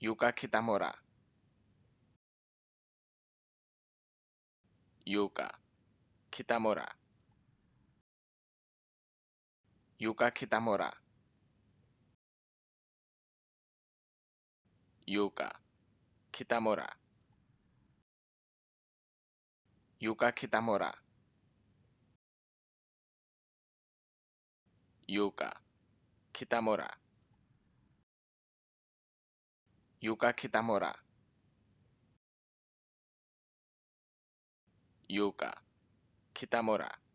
Yuka Kitamura. Yuka Kitamura. Yuka Kitamura. Yuka Kitamura. Yuka Kitamura. Yuka Kitamura. Yuka Kitamura Yuka Kitamura